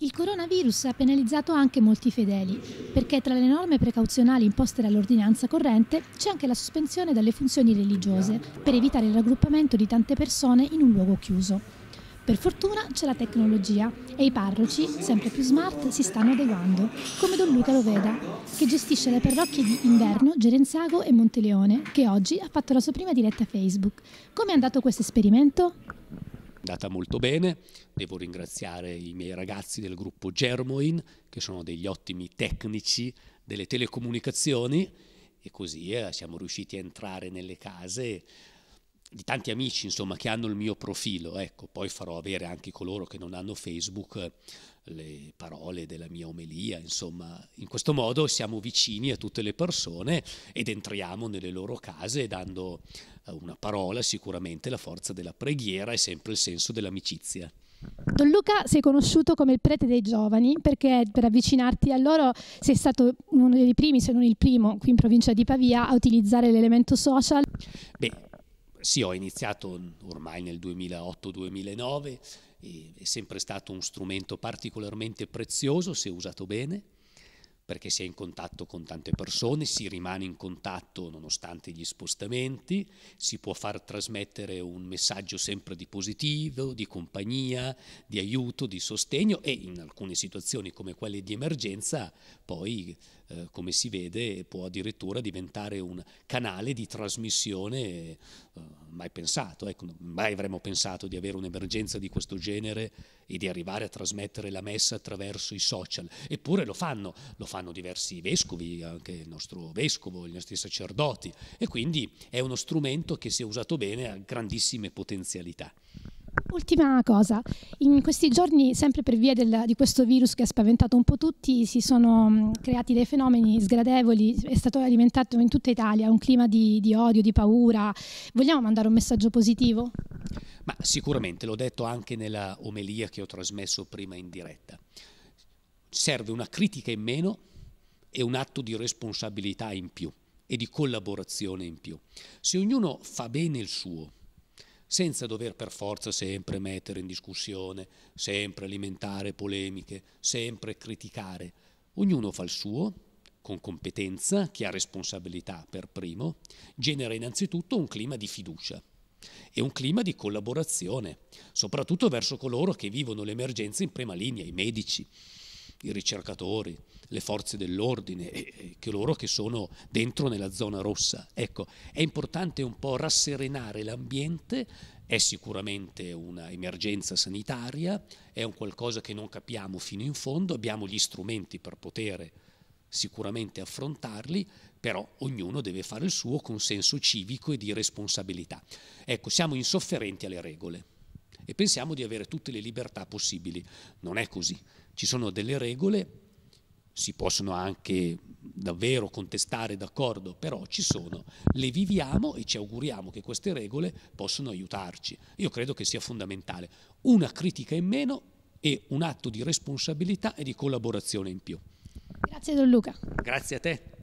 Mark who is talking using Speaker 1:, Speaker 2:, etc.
Speaker 1: Il coronavirus ha penalizzato anche molti fedeli, perché tra le norme precauzionali imposte dall'ordinanza corrente c'è anche la sospensione dalle funzioni religiose, per evitare il raggruppamento di tante persone in un luogo chiuso. Per fortuna c'è la tecnologia e i parroci, sempre più smart, si stanno adeguando, come Don Luca Loveda, che gestisce le parrocchie di Inverno, Gerenzago e Monteleone, che oggi ha fatto la sua prima diretta Facebook. Come è andato questo esperimento?
Speaker 2: andata molto bene, devo ringraziare i miei ragazzi del gruppo Germoin, che sono degli ottimi tecnici delle telecomunicazioni, e così eh, siamo riusciti a entrare nelle case di tanti amici insomma che hanno il mio profilo, ecco, poi farò avere anche coloro che non hanno Facebook eh, le parole della mia omelia, insomma, in questo modo siamo vicini a tutte le persone ed entriamo nelle loro case dando eh, una parola, sicuramente la forza della preghiera è sempre il senso dell'amicizia.
Speaker 1: Don Luca sei conosciuto come il prete dei giovani perché per avvicinarti a loro sei stato uno dei primi, se non il primo, qui in provincia di Pavia a utilizzare l'elemento social.
Speaker 2: Beh, sì, ho iniziato ormai nel 2008-2009, è sempre stato un strumento particolarmente prezioso se usato bene, perché si è in contatto con tante persone, si rimane in contatto nonostante gli spostamenti, si può far trasmettere un messaggio sempre di positivo, di compagnia, di aiuto, di sostegno e in alcune situazioni come quelle di emergenza poi eh, come si vede, può addirittura diventare un canale di trasmissione eh, mai pensato. Ecco, mai avremmo pensato di avere un'emergenza di questo genere e di arrivare a trasmettere la messa attraverso i social. Eppure lo fanno, lo fanno diversi vescovi, anche il nostro vescovo, i nostri sacerdoti, e quindi è uno strumento che se usato bene ha grandissime potenzialità
Speaker 1: ultima cosa, in questi giorni, sempre per via del, di questo virus che ha spaventato un po' tutti, si sono mm, creati dei fenomeni sgradevoli, è stato alimentato in tutta Italia un clima di, di odio, di paura. Vogliamo mandare un messaggio positivo?
Speaker 2: Ma sicuramente, l'ho detto anche nella omelia che ho trasmesso prima in diretta, serve una critica in meno e un atto di responsabilità in più e di collaborazione in più. Se ognuno fa bene il suo, senza dover per forza sempre mettere in discussione, sempre alimentare polemiche, sempre criticare. Ognuno fa il suo, con competenza, chi ha responsabilità per primo, genera innanzitutto un clima di fiducia e un clima di collaborazione, soprattutto verso coloro che vivono le emergenze in prima linea, i medici, i ricercatori, le forze dell'ordine, e, e coloro che sono dentro nella zona rossa. Ecco, è importante un po' rasserenare l'ambiente, è sicuramente un'emergenza sanitaria, è un qualcosa che non capiamo fino in fondo, abbiamo gli strumenti per poter sicuramente affrontarli, però ognuno deve fare il suo con senso civico e di responsabilità. Ecco, siamo insofferenti alle regole e pensiamo di avere tutte le libertà possibili. Non è così. Ci sono delle regole, si possono anche davvero contestare d'accordo, però ci sono, le viviamo e ci auguriamo che queste regole possano aiutarci. Io credo che sia fondamentale. Una critica in meno e un atto di responsabilità e di collaborazione in più.
Speaker 1: Grazie Don Luca.
Speaker 2: Grazie a te.